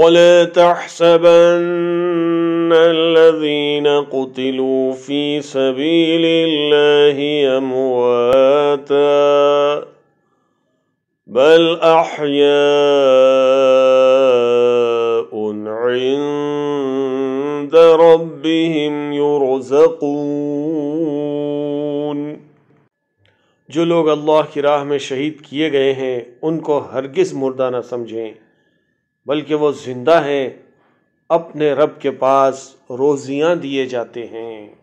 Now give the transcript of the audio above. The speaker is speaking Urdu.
ولا تحسبن الذين قتلوا في سبيل الله أمواتا بل أحياء عند ربهم يرزقون جو لوگ اللہ کی راہ میں شہید کیے گئے ہیں ان کو ہرگز مردہ نہ سمجھیں بلکہ وہ زندہ ہیں اپنے رب کے پاس روزیاں دیے جاتے ہیں